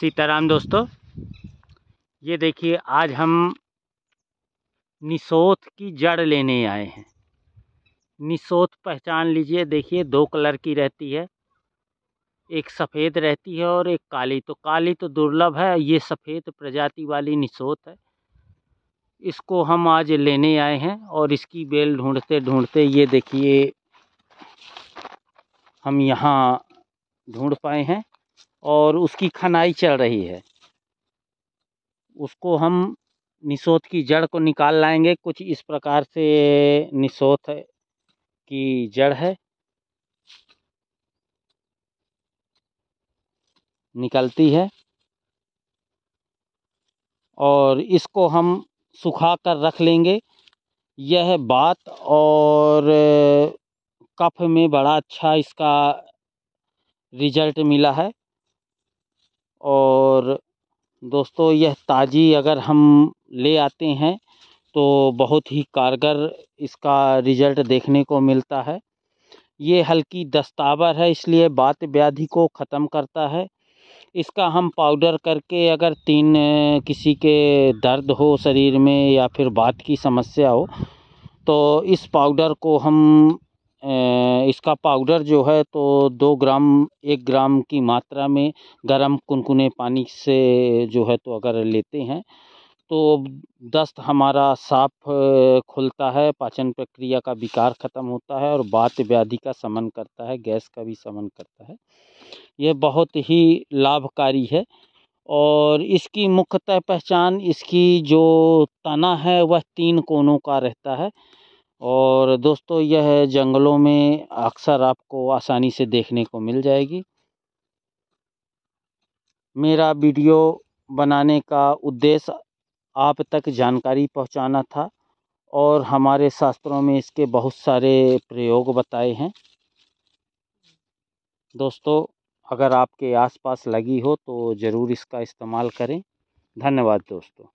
सीताराम दोस्तों ये देखिए आज हम निशोत की जड़ लेने आए हैं निशोत पहचान लीजिए देखिए दो कलर की रहती है एक सफ़ेद रहती है और एक काली तो काली तो दुर्लभ है ये सफ़ेद प्रजाति वाली निशोत है इसको हम आज लेने आए हैं और इसकी बेल ढूंढते ढूंढते ये देखिए हम यहाँ ढूंढ पाए हैं और उसकी खनाई चल रही है उसको हम निशोथ की जड़ को निकाल लाएंगे कुछ इस प्रकार से निशोथ की जड़ है निकलती है और इसको हम सुखा कर रख लेंगे यह बात और कफ में बड़ा अच्छा इसका रिजल्ट मिला है और दोस्तों यह ताज़ी अगर हम ले आते हैं तो बहुत ही कारगर इसका रिजल्ट देखने को मिलता है ये हल्की दस्तावर है इसलिए बात व्याधि को ख़त्म करता है इसका हम पाउडर करके अगर तीन किसी के दर्द हो शरीर में या फिर बात की समस्या हो तो इस पाउडर को हम इसका पाउडर जो है तो दो ग्राम एक ग्राम की मात्रा में गर्म कुनकुने पानी से जो है तो अगर लेते हैं तो दस्त हमारा साफ खुलता है पाचन प्रक्रिया का विकार ख़त्म होता है और बात व्याधि का समन करता है गैस का भी समन करता है यह बहुत ही लाभकारी है और इसकी मुख्यतः पहचान इसकी जो तना है वह तीन कोनों का रहता है और दोस्तों यह जंगलों में अक्सर आपको आसानी से देखने को मिल जाएगी मेरा वीडियो बनाने का उद्देश्य आप तक जानकारी पहुंचाना था और हमारे शास्त्रों में इसके बहुत सारे प्रयोग बताए हैं दोस्तों अगर आपके आसपास लगी हो तो ज़रूर इसका इस्तेमाल करें धन्यवाद दोस्तों